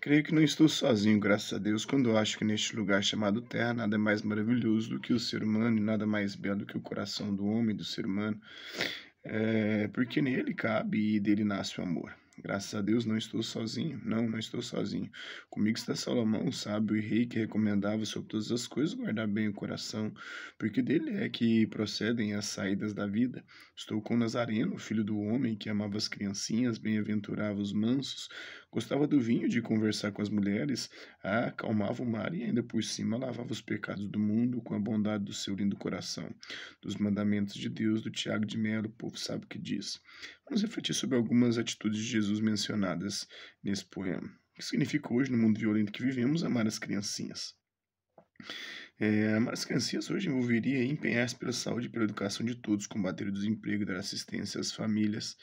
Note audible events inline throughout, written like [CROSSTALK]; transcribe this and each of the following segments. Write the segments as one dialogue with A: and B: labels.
A: Creio que não estou sozinho, graças a Deus, quando acho que neste lugar chamado Terra nada é mais maravilhoso do que o ser humano e nada mais belo do que o coração do homem, do ser humano, é, porque nele cabe e dele nasce o amor. Graças a Deus não estou sozinho, não, não estou sozinho. Comigo está Salomão, sábio e rei, que recomendava sobre todas as coisas guardar bem o coração, porque dele é que procedem as saídas da vida. Estou com Nazareno, filho do homem, que amava as criancinhas, bem-aventurava os mansos, Gostava do vinho, de conversar com as mulheres, acalmava o mar e ainda por cima lavava os pecados do mundo com a bondade do seu lindo coração. Dos mandamentos de Deus, do Tiago de Melo, o povo sabe o que diz. Vamos refletir sobre algumas atitudes de Jesus mencionadas nesse poema. O que significa hoje, no mundo violento que vivemos, amar as criancinhas? É, amar as criancinhas hoje envolveria empenhar-se pela saúde e pela educação de todos, combater o desemprego, dar assistência às famílias,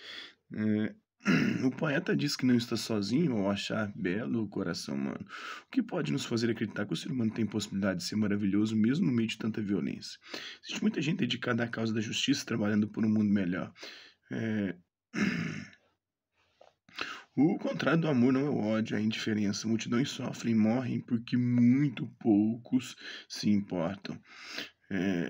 A: é, [CLEARS THROAT] O poeta diz que não está sozinho ao achar belo o coração humano, o que pode nos fazer acreditar que o ser humano tem possibilidade de ser maravilhoso mesmo no meio de tanta violência. Existe muita gente dedicada à causa da justiça trabalhando por um mundo melhor. É... [CLEARS THROAT] O contrário do amor não é o ódio, é a indiferença. Multidões sofrem e morrem porque muito poucos se importam. É...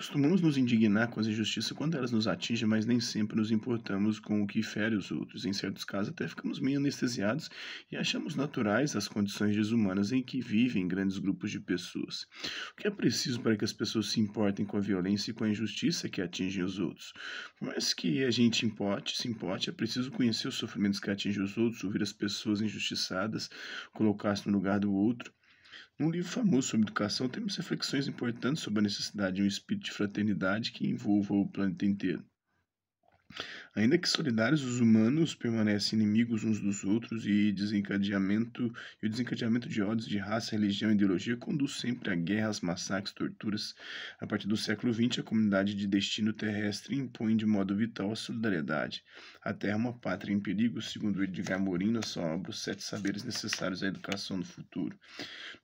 A: Costumamos nos indignar com as injustiças quando elas nos atingem, mas nem sempre nos importamos com o que fere os outros. Em certos casos, até ficamos meio anestesiados e achamos naturais as condições desumanas em que vivem grandes grupos de pessoas. O que é preciso para que as pessoas se importem com a violência e com a injustiça que atingem os outros? Por mais que a gente importe, se importe, é preciso conhecer os sofrimentos que atingem os outros, ouvir as pessoas injustiçadas, colocar-se no lugar do outro num livro famoso sobre educação, temos reflexões importantes sobre a necessidade de um espírito de fraternidade que envolva o planeta inteiro. Ainda que solidários, os humanos permanecem inimigos uns dos outros e, desencadeamento, e o desencadeamento de ódios de raça, religião e ideologia conduz sempre a guerras, massacres, torturas. A partir do século XX, a comunidade de destino terrestre impõe de modo vital a solidariedade. A Terra é uma pátria em perigo, segundo Edgar Morin, na sua obra Os Sete Saberes Necessários à Educação do Futuro.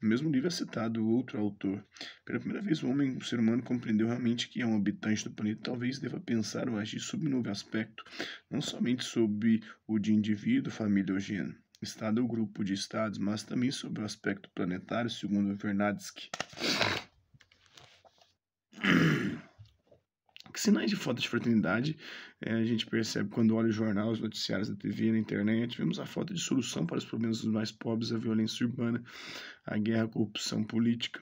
A: No mesmo livro é citado outro autor. Pela primeira vez, o homem, o ser humano, compreendeu realmente que é um habitante do planeta talvez deva pensar ou agir sob aspecto, não somente sobre o de indivíduo, família ou gênero, estado ou grupo de estados, mas também sobre o aspecto planetário, segundo Vernadsky. [CLEARS THROAT] Que sinais de falta de fraternidade é, a gente percebe quando olha os jornais, os noticiários da TV, na internet? Vemos a falta de solução para os problemas dos mais pobres, a violência urbana, a guerra, a corrupção política.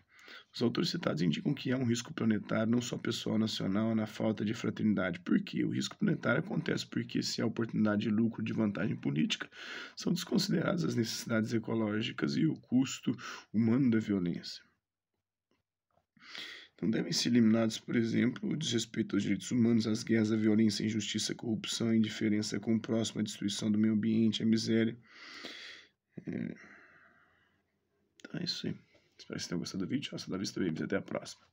A: Os autores citados indicam que há um risco planetário não só pessoal nacional na falta de fraternidade. Por quê? O risco planetário acontece porque se há oportunidade de lucro de vantagem política, são desconsideradas as necessidades ecológicas e o custo humano da violência. Então devem ser eliminados, por exemplo, o desrespeito aos direitos humanos, as guerras, a violência, a injustiça, a corrupção, a indiferença com o próximo, a destruição do meio ambiente, a miséria. É... Então é isso aí. Espero que vocês tenham gostado do vídeo. Hasta da vista, Até a próxima.